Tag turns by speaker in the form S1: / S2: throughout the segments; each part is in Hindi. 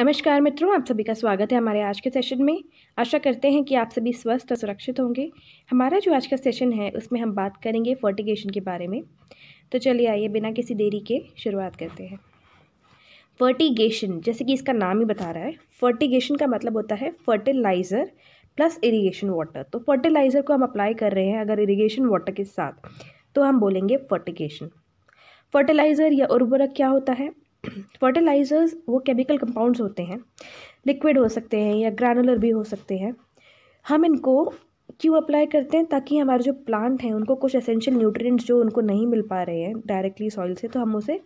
S1: नमस्कार मित्रों आप सभी का स्वागत है हमारे आज के सेशन में आशा करते हैं कि आप सभी स्वस्थ और सुरक्षित होंगे हमारा जो आज का सेशन है उसमें हम बात करेंगे फर्टिगेशन के बारे में तो चलिए आइए बिना किसी देरी के शुरुआत करते हैं फर्टिगेशन जैसे कि इसका नाम ही बता रहा है फर्टिगेशन का मतलब होता है फर्टिलाइज़र प्लस इरीगेशन वाटर तो फर्टिलाइज़र को हम अप्लाई कर रहे हैं अगर इरीगेशन वाटर के साथ तो हम बोलेंगे फर्टिगेशन फर्टिलाइज़र या उर्वरक क्या होता है फर्टिलाइज़र्स वो केमिकल कंपाउंड्स होते हैं लिक्विड हो सकते हैं या ग्रैनुलर भी हो सकते हैं हम इनको क्यों अप्लाई करते हैं ताकि हमारे जो प्लांट हैं उनको कुछ एसेंशियल न्यूट्रिएंट्स जो उनको नहीं मिल पा रहे हैं डायरेक्टली सॉइल से तो हम उसे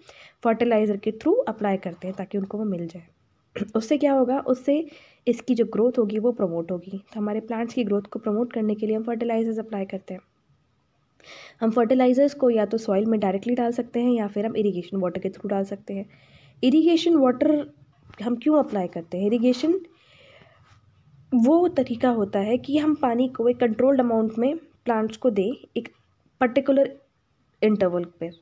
S1: फर्टिलाइज़र के थ्रू अप्लाई करते हैं ताकि उनको वो मिल जाए उससे क्या होगा उससे इसकी जो ग्रोथ होगी वो प्रमोट होगी तो हमारे प्लांट्स की ग्रोथ को प्रमोट करने के लिए हम फर्टिलाइज़र्स अप्लाई करते हैं हम फर्टिलाइज़र्स को या तो सॉइल में डायरेक्टली डाल सकते हैं या फिर हम इरीगेशन वाटर के थ्रू डाल सकते हैं इरीगेशन वाटर हम क्यों अप्लाई करते हैं इरीगेशन वो तरीका होता है कि हम पानी को एक कंट्रोल्ड अमाउंट में प्लांट्स को दें एक पर्टिकुलर इंटरवल पर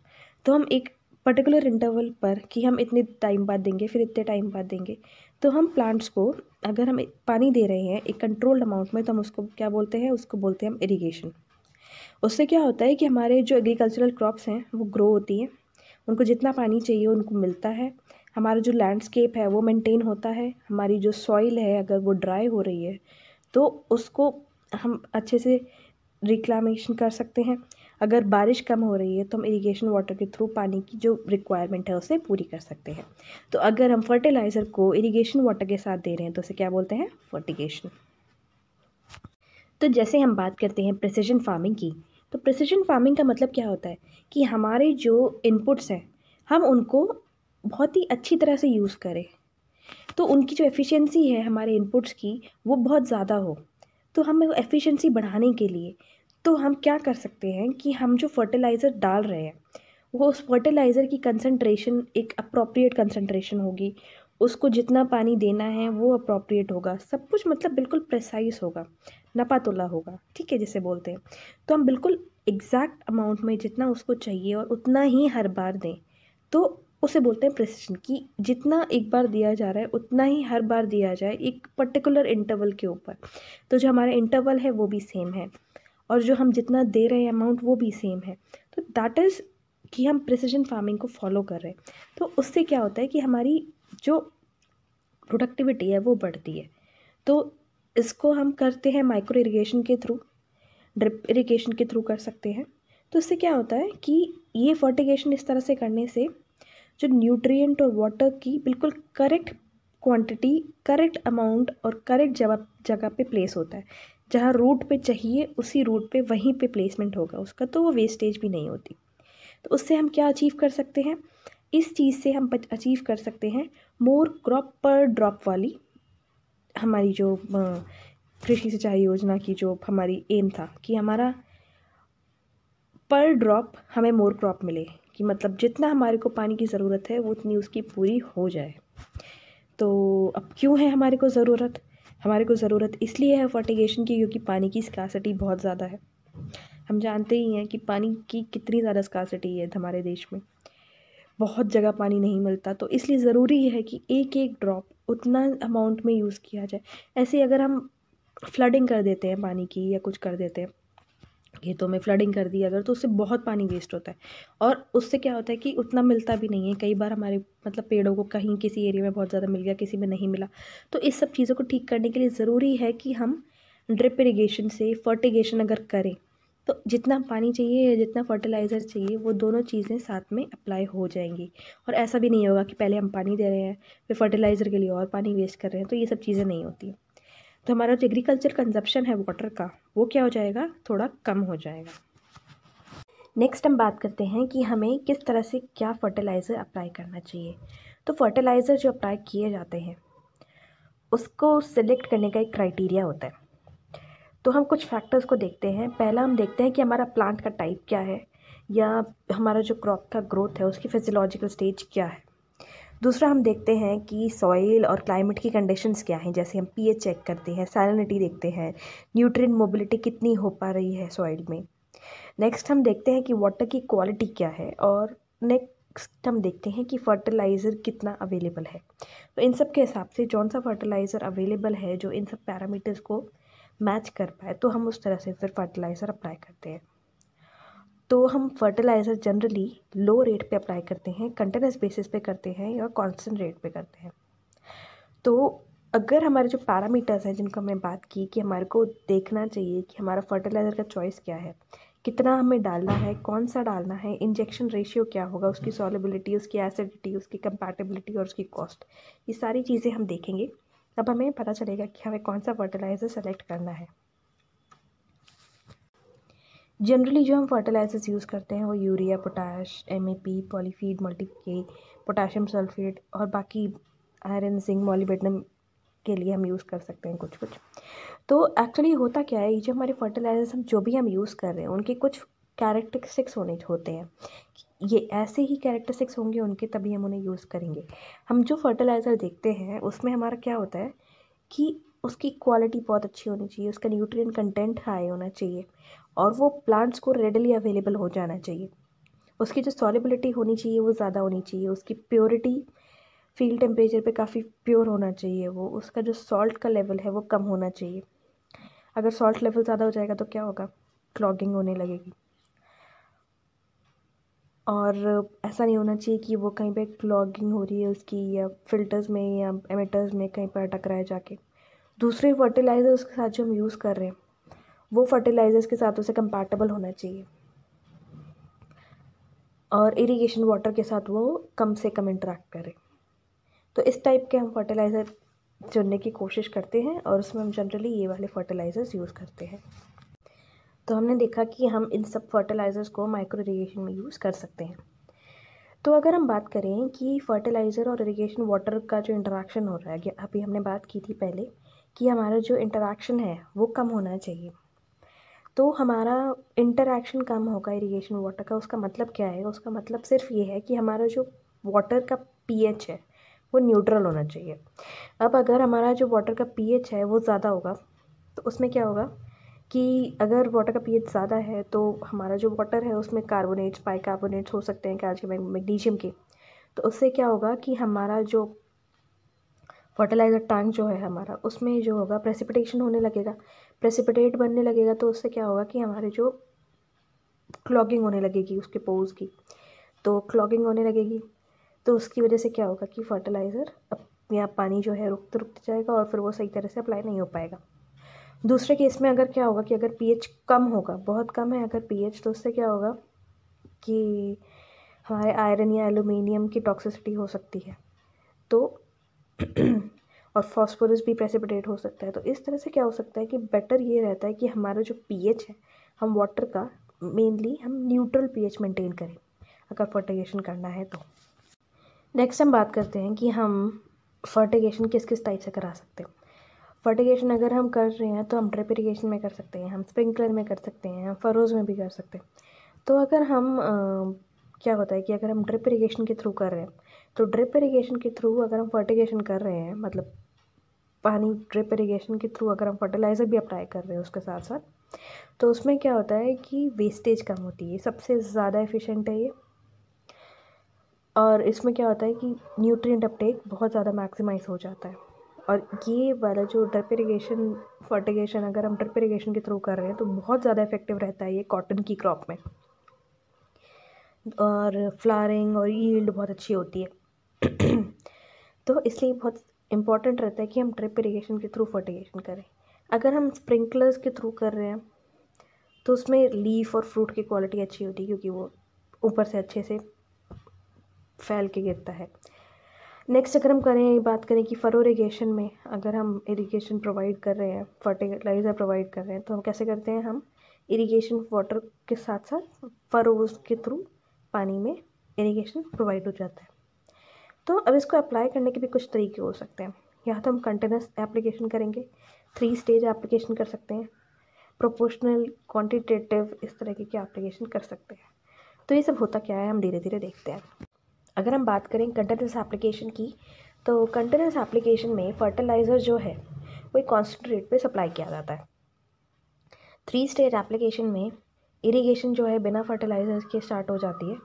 S1: तो हम एक पर्टिकुलर इंटरवल पर कि हम इतने टाइम बाद देंगे फिर इतने टाइम बाद देंगे तो हम प्लांट्स को अगर हम पानी दे रहे हैं एक कंट्रोल्ड अमाउंट में तो हम उसको क्या बोलते हैं उसको बोलते हैं हम इरीगेशन उससे क्या होता है कि हमारे जो एग्रीकल्चरल क्रॉप्स हैं वो ग्रो होती हैं उनको जितना पानी चाहिए उनको मिलता है हमारा जो लैंडस्केप है वो मेंटेन होता है हमारी जो सॉइल है अगर वो ड्राई हो रही है तो उसको हम अच्छे से रिक्लामेशन कर सकते हैं अगर बारिश कम हो रही है तो हम इरिगेशन वाटर के थ्रू पानी की जो रिक्वायरमेंट है उसे पूरी कर सकते हैं तो अगर हम फर्टिलाइज़र को इरिगेशन वाटर के साथ दे रहे हैं तो उसे क्या बोलते हैं फर्टिगेशन तो जैसे हम बात करते हैं प्रिसीजन फार्मिंग की तो प्रिसीजन फार्मिंग का मतलब क्या होता है कि हमारे जो इनपुट्स हैं हम उनको बहुत ही अच्छी तरह से यूज़ करें तो उनकी जो एफिशिएंसी है हमारे इनपुट्स की वो बहुत ज़्यादा हो तो हम एफिशिएंसी बढ़ाने के लिए तो हम क्या कर सकते हैं कि हम जो फर्टिलाइज़र डाल रहे हैं वो उस फर्टिलाइज़र की कंसनट्रेशन एक अप्रोप्रिएट कंसनट्रेशन होगी उसको जितना पानी देना है वो अप्रोप्रिएट होगा सब कुछ मतलब बिल्कुल प्रिसाइज होगा नपातुल्ला तो होगा ठीक है जिसे बोलते हैं तो हम बिल्कुल एग्जैक्ट अमाउंट में जितना उसको चाहिए और उतना ही हर बार दें तो उसे बोलते हैं प्रिसिशन कि जितना एक बार दिया जा रहा है उतना ही हर बार दिया जाए एक पर्टिकुलर इंटरवल के ऊपर तो जो हमारा इंटरवल है वो भी सेम है और जो हम जितना दे रहे हैं अमाउंट वो भी सेम है तो दैट इज़ कि हम प्रिसीजन फार्मिंग को फॉलो कर रहे हैं तो उससे क्या होता है कि हमारी जो प्रोडक्टिविटी है वो बढ़ती है तो इसको हम करते हैं माइक्रो इरीगेशन के थ्रू ड्रिप इरीगेशन के थ्रू कर सकते हैं तो इससे क्या होता है कि ये फर्टिगेशन इस तरह से करने से जो न्यूट्रिएंट और वाटर की बिल्कुल करेक्ट क्वांटिटी करेक्ट अमाउंट और करेक्ट जगह जगह पे प्लेस होता है जहाँ रूट पे चाहिए उसी रूट पे वहीं पे प्लेसमेंट होगा उसका तो वो वेस्टेज भी नहीं होती तो उससे हम क्या अचीव कर सकते हैं इस चीज़ से हम अचीव कर सकते हैं मोर क्रॉप पर ड्रॉप वाली हमारी जो कृषि सिंचाई योजना की जो हमारी एम था कि हमारा पर ड्रॉप हमें मोर क्रॉप मिले कि मतलब जितना हमारे को पानी की ज़रूरत है वो उतनी उसकी पूरी हो जाए तो अब क्यों है हमारे को ज़रूरत हमारे को ज़रूरत इसलिए है फर्टिगेशन की क्योंकि पानी की स्कासिटी बहुत ज़्यादा है हम जानते ही हैं कि पानी की कितनी ज़्यादा स्कासिटी है हमारे देश में बहुत जगह पानी नहीं मिलता तो इसलिए ज़रूरी है कि एक एक ड्रॉप उतना अमाउंट में यूज़ किया जाए ऐसे अगर हम फ्लडिंग कर देते हैं पानी की या कुछ कर देते हैं खेतों में फ्लडिंग कर दी अगर तो उससे बहुत पानी वेस्ट होता है और उससे क्या होता है कि उतना मिलता भी नहीं है कई बार हमारे मतलब पेड़ों को कहीं किसी एरिया में बहुत ज़्यादा मिल गया किसी में नहीं मिला तो इस सब चीज़ों को ठीक करने के लिए ज़रूरी है कि हम ड्रिप इरीगेशन से फर्टिगेशन अगर करें तो जितना पानी चाहिए या जितना फर्टिलाइज़र चाहिए वो दोनों चीज़ें साथ में अप्लाई हो जाएंगी और ऐसा भी नहीं होगा कि पहले हम पानी दे रहे हैं फिर फर्टिलाइज़र के लिए और पानी वेस्ट कर रहे हैं तो ये सब चीज़ें नहीं होती तो हमारा जो एग्रीकल्चर कंजप्शन है वाटर का वो क्या हो जाएगा थोड़ा कम हो जाएगा नेक्स्ट हम बात करते हैं कि हमें किस तरह से क्या फर्टिलाइज़र अप्लाई करना चाहिए तो फर्टिलाइज़र जो अप्लाई किए जाते हैं उसको सिलेक्ट करने का एक क्राइटेरिया होता है तो हम कुछ फैक्टर्स को देखते हैं पहला हम देखते हैं कि हमारा प्लांट का टाइप क्या है या हमारा जो क्रॉप का ग्रोथ है उसकी फिजियोलॉजिकल स्टेज क्या है दूसरा हम देखते हैं कि सॉइल और क्लाइमेट की कंडीशंस क्या हैं जैसे हम पीएच चेक करते हैं सैलिनिटी देखते हैं न्यूट्रिन मोबिलिटी कितनी हो पा रही है सॉइल में नेक्स्ट हम देखते हैं कि वाटर की क्वालिटी क्या है और नेक्स्ट हम देखते हैं कि फर्टिलाइज़र कितना अवेलेबल है तो इन सब के हिसाब से कौन सा फर्टिलाइज़र अवेलेबल है जो इन सब पैरामीटर्स को मैच कर पाए तो हम उस तरह से फिर फर्टिलाइज़र अप्लाई करते हैं तो हम फर्टिलाइज़र जनरली लो रेट पे अप्लाई करते हैं कंटिन्यूस बेसिस पे करते हैं या कांस्टेंट रेट पे करते हैं तो अगर हमारे जो पैरामीटर्स हैं जिनको हमने बात की कि हमारे को देखना चाहिए कि हमारा फर्टिलाइज़र का चॉइस क्या है कितना हमें डालना है कौन सा डालना है इंजेक्शन रेशियो क्या होगा उसकी सॉलिबिलिटी उसकी एसिडिटी उसकी कंपैटिबिलिटी और उसकी कॉस्ट ये सारी चीज़ें हम देखेंगे तब हमें पता चलेगा कि हमें कौन सा फर्टिलाइज़र सेलेक्ट करना है जनरली जो हम फर्टिलाइजर्स यूज़ करते हैं वो urea potash M A P polyfeed multi K potassium sulphate और बाकी आयरन जिंक मॉलीबेटनम के लिए हम यूज़ कर सकते हैं कुछ कुछ तो एक्चुअली होता क्या है ये जो हमारे फर्टिलाइजर्स हम जो भी हम यूज़ कर रहे हैं उनके कुछ कैरेक्टरिस्टिक्स होने होते हैं कि ये ऐसे ही कैरेक्टरिस्टिक्स होंगे उनके तभी हम उन्हें यूज़ करेंगे हम जो फर्टिलाइज़र देखते हैं उसमें हमारा क्या होता है कि उसकी क्वालिटी बहुत अच्छी होनी चाहिए उसका न्यूट्रिएंट कंटेंट हाई होना चाहिए और वो प्लांट्स को रेडली अवेलेबल हो जाना चाहिए उसकी जो सॉलिबिलिटी होनी चाहिए वो ज़्यादा होनी चाहिए उसकी प्योरिटी फील्ड टेम्परेचर पे काफ़ी प्योर होना चाहिए वो उसका जो सॉल्ट का लेवल है वो कम होना चाहिए अगर सॉल्ट लेवल ज़्यादा हो जाएगा तो क्या होगा क्लॉगिंग होने लगेगी और ऐसा नहीं होना चाहिए कि वो कहीं पे क्लॉगिंग हो रही है उसकी या फिल्टर्स में या एमिटर्स में कहीं पर अटक रहा है जाके दूसरे फर्टिलाइज़र उसके साथ जो हम यूज़ कर रहे हैं वो फर्टिलाइज़र्स के साथ उसे कंपैटिबल होना चाहिए और इरिगेशन वाटर के साथ वो कम से कम इंटरेक्ट करें तो इस टाइप के हम फर्टिलाइज़र चुनने की कोशिश करते हैं और उसमें हम जनरली ये वाले फर्टिलाइज़र्स यूज़ करते हैं तो हमने देखा कि हम इन सब फर्टिलाइज़र्स को माइक्रो इरीगेशन में यूज़ कर सकते हैं तो अगर हम बात करें कि फर्टिलाइज़र और इरीगेशन वाटर का जो इंटरेक्शन हो रहा है अभी हमने बात की थी पहले कि हमारा जो इंटरेक्शन है वो कम होना चाहिए तो हमारा इंटरेक्शन कम होगा इरीगेशन वाटर का उसका मतलब क्या है उसका मतलब सिर्फ ये है कि हमारा जो वाटर का पीएच है वो न्यूट्रल होना चाहिए अब अगर हमारा जो वाटर का पीएच है वो ज़्यादा होगा तो उसमें क्या होगा कि अगर वाटर का पीएच ज़्यादा है तो हमारा जो वाटर है उसमें कार्बोनेट्स बाई कार्बोनेट्स हो सकते हैं कैल्शियम मैग्नीशियम के तो उससे क्या होगा कि हमारा जो फर्टिलाइज़र टैंक जो है हमारा उसमें जो होगा प्रेसिपिटेशन होने लगेगा प्रेसिपिटेट बनने लगेगा तो उससे क्या होगा कि हमारे जो क्लॉगिंग होने लगेगी उसके पोज की तो क्लॉगिंग होने लगेगी तो उसकी वजह से क्या होगा कि फर्टिलाइज़र या पानी जो है रुकते रुकते जाएगा और फिर वो सही तरह से अप्लाई नहीं हो पाएगा दूसरे केस में अगर क्या होगा कि अगर पीएच कम होगा बहुत कम है अगर पीएच तो उससे क्या होगा कि हमारे आयरन या एलुमिनियम की टॉक्सिसिटी हो सकती है तो और फॉस्फोरस भी प्रेसिपिटेट हो सकता है तो इस तरह से क्या हो सकता है कि बेटर ये रहता है कि हमारा जो पीएच है हम वाटर का मेनली हम न्यूट्रल पीएच मेंटेन करें अगर फर्टिगेशन करना है तो नेक्स्ट हम बात करते हैं कि हम फर्टिगेशन किस किस टाइप से करा सकते हैं फर्टिगेशन अगर हम कर रहे हैं तो हम ड्रिप इरीगेशन में कर सकते हैं हम स्प्रिंकलर में कर सकते हैं हम फरोज़ में भी कर सकते हैं तो अगर हम आ, क्या होता है कि अगर हम ड्रिप इरीगेशन के थ्रू कर रहे हैं तो ड्रिप इरीगेशन के थ्रू अगर हम फर्टिगेशन कर रहे हैं मतलब पानी ड्रिप इरीगेशन के थ्रू अगर हम फर्टिलाइज़र भी अप्लाई कर रहे हैं उसके साथ साथ तो उसमें क्या होता है कि वेस्टेज कम होती है सबसे ज़्यादा एफिशिएंट है ये और इसमें क्या होता है कि न्यूट्रिएंट अपटेक बहुत ज़्यादा मैक्सिमाइज हो जाता है और ये वाला जो ड्रिप इरीगेशन फर्टिगेशन अगर हम ड्रिप इरीगेशन के थ्रू कर रहे हैं तो बहुत ज़्यादा इफेक्टिव रहता है ये कॉटन की क्रॉप में और फ्लारिंग और ईल्ड बहुत अच्छी होती है तो इसलिए बहुत इम्पॉर्टेंट रहता है कि हम ड्रिप इरीगेशन के थ्रू फर्टिगेशन करें अगर हम स्प्रिंकलर्स के थ्रू कर रहे हैं तो उसमें लीफ और फ्रूट की क्वालिटी अच्छी होती है क्योंकि वो ऊपर से अच्छे से फैल के गिरता है नेक्स्ट अगर हम करें बात करें कि फ़रो इरीगेशन में अगर हम इरीगेशन प्रोवाइड कर रहे हैं फर्टिलाइज़र प्रोवाइड कर रहे हैं तो हम कैसे करते हैं हम इरीगेशन वाटर के साथ साथ फरोज के थ्रू पानी में इरीगेशन प्रोवाइड हो जाता है तो अब इसको अप्लाई करने के भी कुछ तरीके हो सकते हैं या तो हम कंटिन्यूस एप्लीकेशन करेंगे थ्री स्टेज एप्लीकेशन कर सकते हैं प्रोपोर्शनल क्वांटिटेटिव इस तरीके की एप्लीकेशन कर सकते हैं तो ये सब होता क्या है हम धीरे धीरे देखते हैं अगर हम बात करें कंटेनस एप्लीकेशन की तो कंटेनस एप्लीकेशन में फर्टिलाइज़र जो है वो एक कॉन्सेंट रेट पर सप्लाई किया जाता है थ्री स्टेज एप्लीकेशन में इरीगेशन जो है बिना फर्टिलाइज़र्स के स्टार्ट हो जाती है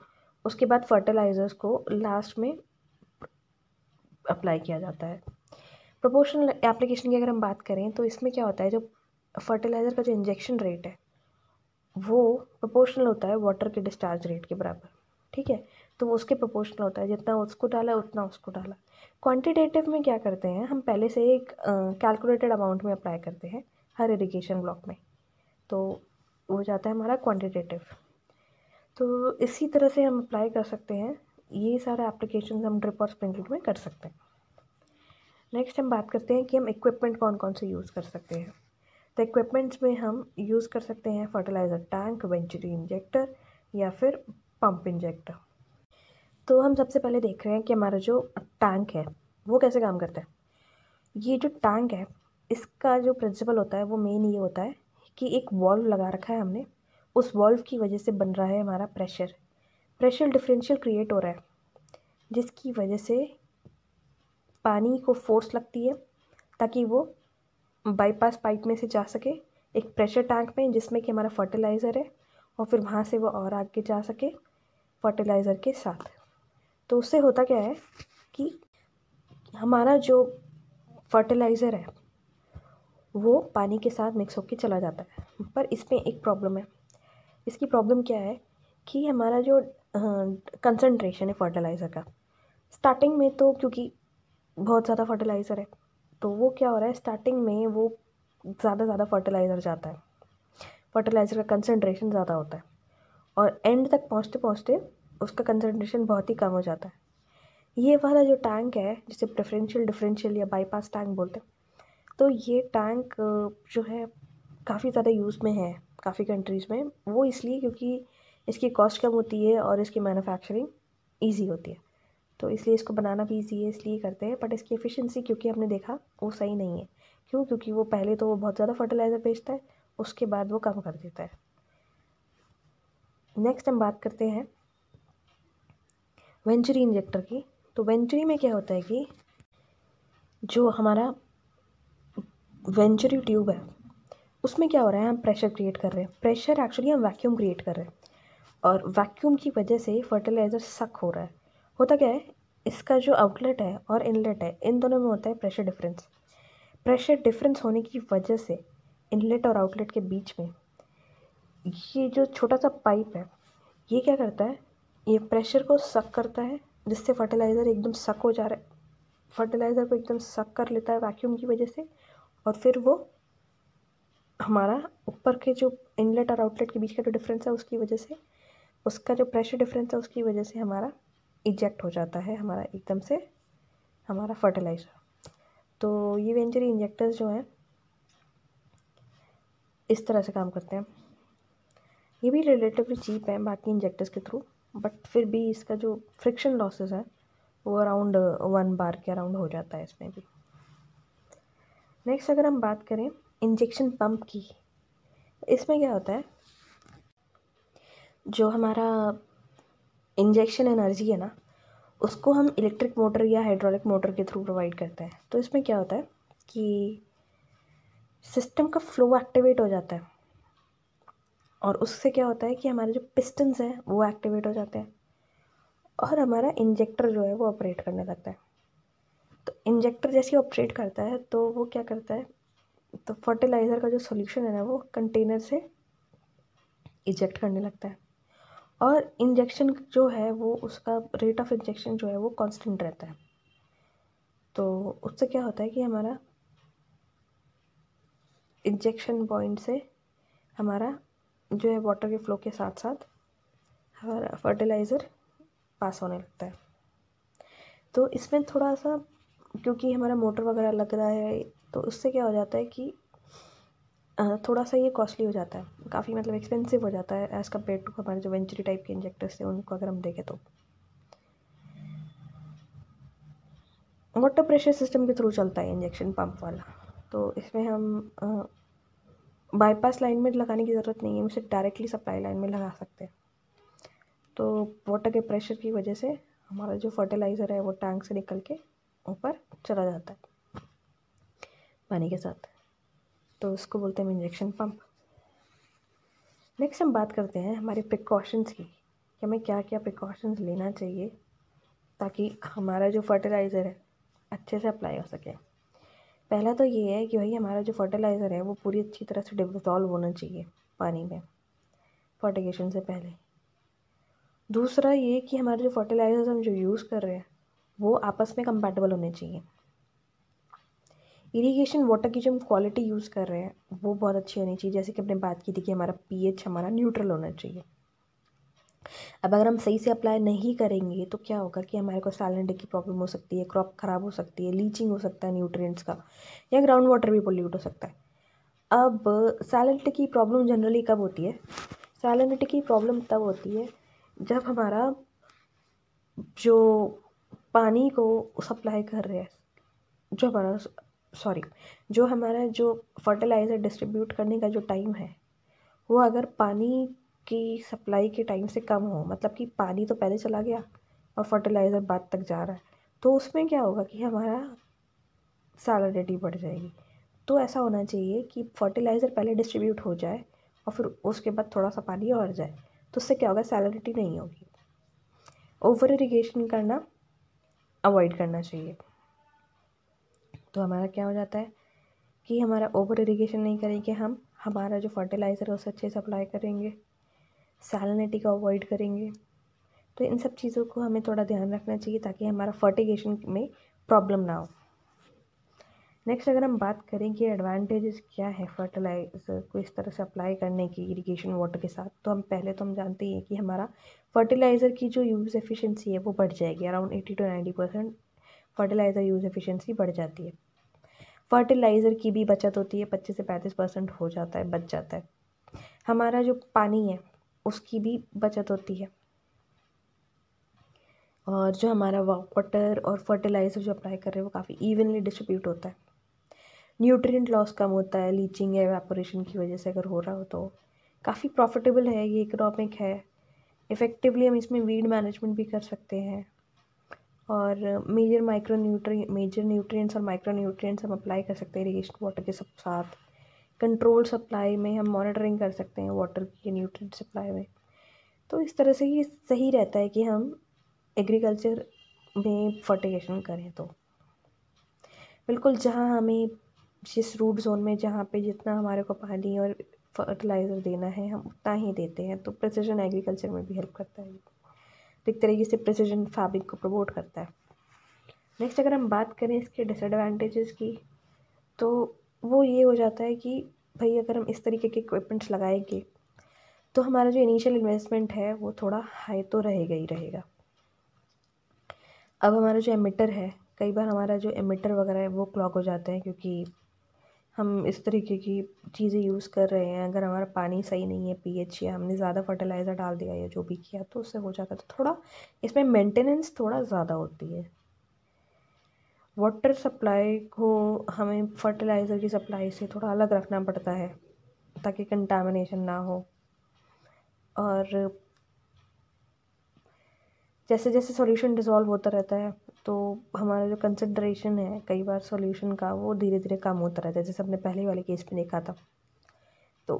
S1: उसके बाद फर्टिलाइज़र्स को लास्ट में अप्लाई किया जाता है प्रोपोर्शनल एप्लीकेशन की अगर हम बात करें तो इसमें क्या होता है जो फर्टिलाइज़र का जो इंजेक्शन रेट है वो प्रोपोर्शनल होता है वाटर के डिस्चार्ज रेट के बराबर ठीक है तो वो उसके प्रोपोर्शनल होता है जितना उसको डाला उतना उसको डाला क्वांटिटेटिव में क्या करते हैं हम पहले से एक कैलकुलेटेड अमाउंट में अप्लाई करते हैं हर इरीगेशन ब्लॉक में तो वो जाता है हमारा क्वांटिटेटिव तो इसी तरह से हम अप्लाई कर सकते हैं ये सारा एप्लीकेशन हम ड्रिप और स्प्रिंकलिंग में कर सकते हैं नेक्स्ट हम बात करते हैं कि हम इक्विपमेंट कौन कौन से यूज़ कर सकते हैं तो इक्विपमेंट्स में हम यूज़ कर सकते हैं फर्टिलाइज़र टैंक वेंचुरी इंजेक्टर या फिर पंप इंजेक्टर तो हम सबसे पहले देख रहे हैं कि हमारा जो टैंक है वो कैसे काम करता है ये जो टैंक है इसका जो प्रिंसिपल होता है वो मेन ये होता है कि एक वॉल्व लगा रखा है हमने उस वॉल्व की वजह से बन रहा है हमारा प्रेशर प्रेशर डिफरेंशियल क्रिएट हो रहा है जिसकी वजह से पानी को फोर्स लगती है ताकि वो बाईपास पाइप में से जा सके एक प्रेशर टैंक में जिसमें कि हमारा फर्टिलाइज़र है और फिर वहाँ से वो और आगे जा सके फर्टिलाइज़र के साथ तो उससे होता क्या है कि हमारा जो फर्टिलाइज़र है वो पानी के साथ मिक्स होकर चला जाता है पर इसमें एक प्रॉब्लम है इसकी प्रॉब्लम क्या है कि हमारा जो कंसनट्रेशन है फर्टिलाइज़र का स्टार्टिंग में तो क्योंकि बहुत ज़्यादा फर्टिलाइज़र है तो वो क्या हो रहा है स्टार्टिंग में वो ज़्यादा ज़्यादा फर्टिलाइज़र जाता है फर्टिलाइज़र का कंसनट्रेशन ज़्यादा होता है और एंड तक पहुँचते पहुँचते उसका कंसनट्रेशन बहुत ही कम हो जाता है ये वाला जो टैंक है जिसे प्रेफरेंशियल डिफरेंशियल या बाईपास टैंक बोलते हैं तो ये टैंक जो है काफ़ी ज़्यादा यूज़ में है काफ़ी कंट्रीज़ में वो इसलिए क्योंकि इसकी कॉस्ट कम होती है और इसकी मैन्युफैक्चरिंग ईजी होती है तो इसलिए इसको बनाना भी ईजी है इसलिए करते हैं बट इसकी एफिशिएंसी क्योंकि हमने देखा वो सही नहीं है क्यों क्योंकि वो पहले तो वो बहुत ज़्यादा फर्टिलाइज़र बेचता है उसके बाद वो कम कर देता है नेक्स्ट हम बात करते हैं वेंचुरी इंजेक्टर की तो वेंचुरी में क्या होता है कि जो हमारा वेंचुरी ट्यूब है उसमें क्या हो रहा है हम प्रेशर क्रिएट कर रहे हैं प्रेशर एक्चुअली हम वैक्यूम क्रिएट कर रहे हैं और वैक्यूम की वजह से फर्टिलाइज़र सक हो रहा है होता क्या है इसका जो आउटलेट है और इनलेट है इन दोनों में होता है प्रेशर डिफरेंस प्रेशर डिफरेंस होने की वजह से इनलेट और आउटलेट के बीच में ये जो छोटा सा पाइप है ये क्या करता है ये प्रेशर को सक करता है जिससे फर्टिलाइज़र एकदम सक हो जा रहा है फर्टिलाइज़र को एकदम सक कर लेता है वैक्यूम की वजह से और फिर वो हमारा ऊपर के जो इनलेट और आउटलेट के बीच का जो डिफरेंस है उसकी वजह से उसका जो प्रेशर डिफरेंस है उसकी वजह से हमारा इजेक्ट हो जाता है हमारा एकदम से हमारा फर्टिलाइज़र तो ये वेंचरी इंजेक्टर्स जो हैं इस तरह से काम करते हैं ये भी रिलेटिवली चीप हैं बाकी इंजेक्टर्स के थ्रू बट फिर भी इसका जो फ्रिक्शन लॉसेस है वो अराउंड वन बार के अराउंड हो जाता है इसमें भी नेक्स्ट अगर हम बात करें इंजेक्शन पंप की इसमें क्या होता है जो हमारा इंजेक्शन एनर्जी है ना उसको हम इलेक्ट्रिक मोटर या हाइड्रोलिक मोटर के थ्रू प्रोवाइड करते हैं तो इसमें क्या होता है कि सिस्टम का फ्लो एक्टिवेट हो जाता है और उससे क्या होता है कि हमारे जो पिस्टन्स हैं वो एक्टिवेट हो जाते हैं और हमारा इंजेक्टर जो है वो ऑपरेट करने लगता है तो इंजेक्टर जैसे ऑपरेट करता है तो वो क्या करता है तो फर्टिलाइज़र का जो सोल्यूशन है ना वो कंटेनर से इजेक्ट करने लगता है और इंजेक्शन जो है वो उसका रेट ऑफ इंजेक्शन जो है वो कांस्टेंट रहता है तो उससे क्या होता है कि हमारा इंजेक्शन पॉइंट से हमारा जो है वाटर के फ्लो के साथ साथ हमारा फर्टिलाइज़र पास होने लगता है तो इसमें थोड़ा सा क्योंकि हमारा मोटर वगैरह लग रहा है तो उससे क्या हो जाता है कि थोड़ा सा ये कॉस्टली हो जाता है काफ़ी मतलब एक्सपेंसिव हो जाता है एज़ कम्पेयर टू हमारे जो वेंचुरी टाइप के इंजेक्टर्स थे उनको अगर हम देखें तो वाटर प्रेशर सिस्टम के थ्रू चलता है इंजेक्शन पंप वाला तो इसमें हम बाईपास लाइन में लगाने की ज़रूरत नहीं है उसे डायरेक्टली सप्लाई लाइन में लगा सकते हैं तो वाटर के प्रेशर की वजह से हमारा जो फर्टिलाइज़र है वो टैंक से निकल के ऊपर चला जाता है पानी के साथ तो उसको बोलते हैं इंजेक्शन पंप नेक्स्ट हम बात करते हैं हमारे प्रिकॉशंस की कि हमें क्या क्या प्रिकॉशंस लेना चाहिए ताकि हमारा जो फर्टिलाइज़र है अच्छे से अप्लाई हो सके पहला तो ये है कि भाई हमारा जो फर्टिलाइज़र है वो पूरी अच्छी तरह से डिजॉल्व होना चाहिए पानी में फर्टिगेशन से पहले दूसरा ये कि हमारे जो फर्टिलाइज़र्स हम जो यूज़ कर रहे हैं वो आपस में कंपैटिबल होने चाहिए इरिगेशन वाटर की जो हम क्वालिटी यूज़ कर रहे हैं वो बहुत अच्छी होनी चाहिए जैसे कि हमने बात की थी कि हमारा पीएच हमारा न्यूट्रल होना चाहिए अब अगर हम सही से अप्लाई नहीं करेंगे तो क्या होगा कि हमारे को साइलेंट की प्रॉब्लम हो सकती है क्रॉप ख़राब हो सकती है लीचिंग हो सकता है न्यूट्रिएंट्स का या ग्राउंड वाटर भी पोल्यूट हो सकता है अब सैलेंड की प्रॉब्लम जनरली कब होती है सैलेंड की प्रॉब्लम तब होती है जब हमारा जो पानी को सप्लाई कर रहे हैं जो हमारा सॉरी जो हमारा जो फर्टिलाइज़र डिस्ट्रीब्यूट करने का जो टाइम है वो अगर पानी कि सप्लाई के टाइम से कम हो मतलब कि पानी तो पहले चला गया और फर्टिलाइज़र बाद तक जा रहा है तो उसमें क्या होगा कि हमारा सैलडिटी बढ़ जाएगी तो ऐसा होना चाहिए कि फर्टिलाइज़र पहले डिस्ट्रीब्यूट हो जाए और फिर उसके बाद थोड़ा सा पानी और जाए तो उससे क्या होगा सैलडिटी नहीं होगी ओवर इरीगेशन करना अवॉइड करना चाहिए तो हमारा क्या हो जाता है कि हमारा ओवर इरीगेशन नहीं करेंगे हम हमारा जो फर्टिलाइज़र है उसे अच्छे सप्लाई करेंगे सैलिनिटी का अवॉइड करेंगे तो इन सब चीज़ों को हमें थोड़ा ध्यान रखना चाहिए ताकि हमारा फर्टिगेशन में प्रॉब्लम ना हो नेक्स्ट अगर हम बात करें कि एडवांटेजेस क्या है फर्टिलाइज़र को इस तरह से अप्लाई करने की इरिगेशन वाटर के साथ तो हम पहले तो हम जानते ही हैं कि हमारा फर्टिलाइज़र की जो यूज़ एफिशिएंसी है वो बढ़ जाएगी around eighty two ninety percent fertiliser use efficiency बढ़ जाती है फर्टिलाइज़र की भी बचत होती है पच्चीस से पैंतीस परसेंट हो जाता है बच जाता है हमारा जो पानी है उसकी भी बचत होती है और जो हमारा वाटर और फर्टिलाइज़र जो अप्लाई कर रहे हैं वो काफ़ी इवनली डिस्ट्रीब्यूट होता है न्यूट्रिएंट लॉस कम होता है लीचिंग या वेपोरेशन की वजह से अगर हो रहा हो तो काफ़ी प्रॉफिटेबल है ये इकोनॉमिक है इफ़ेक्टिवली हम इसमें वीड मैनेजमेंट भी कर सकते हैं और major micro nutri major nutrients और माइक्रो न्यूट्रिएंट्स हम अप्लाई कर सकते हैं इरीगेशन वाटर के सब साथ कंट्रोल सप्लाई में हम मॉनिटरिंग कर सकते हैं वाटर की न्यूट्रिएंट सप्लाई में तो इस तरह से ये सही रहता है कि हम एग्रीकल्चर में फर्टिगेशन करें तो बिल्कुल जहाँ हमें जिस रूट जोन में जहाँ पे जितना हमारे को पानी और फर्टिलाइज़र देना है हम उतना ही देते हैं तो प्रसिजन एग्रीकल्चर में भी हेल्प करता है तो एक तरीके से प्रसिजन फार्मिंग को प्रमोट करता है नेक्स्ट अगर हम बात करें इसके डिसएडवांटेजेस की तो वो ये हो जाता है कि भाई अगर हम इस तरीके के इक्विपमेंट्स लगाएंगे तो हमारा जो इनिशियल इन्वेस्टमेंट है वो थोड़ा हाई तो रहेगा ही रहेगा अब हमारा जो एमिटर है कई बार हमारा जो एमिटर वगैरह है वो क्लॉक हो जाते हैं क्योंकि हम इस तरीके की चीज़ें यूज़ कर रहे हैं अगर हमारा पानी सही नहीं है पीएच या हमने ज़्यादा फर्टिलाइज़र डाल दिया या जो भी किया तो उससे हो जाता है तो थोड़ा इसमें मेंटेनेंस थोड़ा ज़्यादा होती है वाटर सप्लाई को हमें फ़र्टिलाइज़र की सप्लाई से थोड़ा अलग रखना पड़ता है ताकि कंटामिनेशन ना हो और जैसे जैसे सॉल्यूशन डिसॉल्व होता रहता है तो हमारा जो कंसिड्रेशन है कई बार सॉल्यूशन का वो धीरे धीरे कम होता रहता है जैसे हमने पहले वाले केस में देखा था तो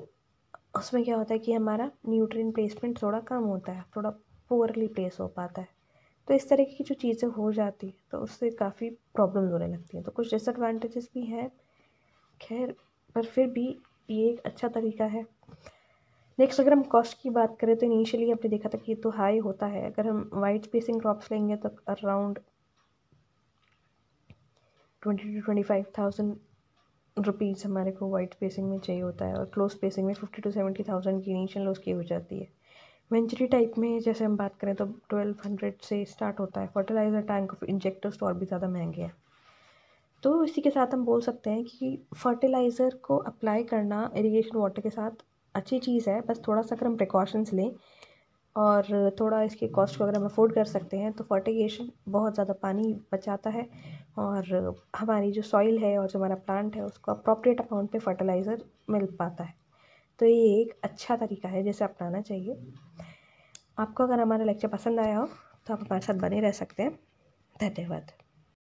S1: उसमें क्या होता है कि हमारा न्यूट्रिएंट प्लेसमेंट थोड़ा कम होता है थोड़ा पुअरली प्लेस हो पाता है तो इस तरह की जो चीज़ें हो जाती हैं तो उससे काफ़ी प्रॉब्लम होने लगती हैं तो कुछ डिसएडवांटेजेस भी हैं खैर पर फिर भी ये एक अच्छा तरीका है नेक्स्ट अगर हम कॉस्ट की बात करें तो इनिशियली आपने देखा था कि ये तो हाई होता है अगर हम वाइड स्पेसिंग क्रॉप्स लेंगे तो around twenty to twenty five thousand rupees हमारे को वाइट स्पेसिंग में चाहिए होता है और क्लोज स्पेसिंग में फिफ्टी टू सेवेंटी थाउजेंड की इनिशियल लॉस की हो जाती है वेंचरी टाइप में जैसे हम बात करें तो ट्वेल्व हंड्रेड से स्टार्ट होता है फर्टिलाइज़र टैंक इंजेक्टर्स तो और भी ज़्यादा महंगे हैं तो इसी के साथ हम बोल सकते हैं कि फर्टिलाइज़र को अप्लाई करना इरीगेशन वाटर के साथ अच्छी चीज़ है बस थोड़ा सा अगर हम प्रिकॉशंस लें और थोड़ा इसके कॉस्ट को अगर हम अफोर्ड कर सकते हैं तो फर्टिगेशन बहुत ज़्यादा पानी बचाता है और हमारी जो सॉइल है और जो हमारा प्लांट है उसको अप्रोप्रिएट अमाउंट पे फर्टिलाइज़र मिल पाता है तो ये एक अच्छा तरीका है जैसे अपनाना चाहिए आपको अगर हमारा लेक्चर पसंद आया हो तो आप हमारे साथ बने रह सकते हैं धन्यवाद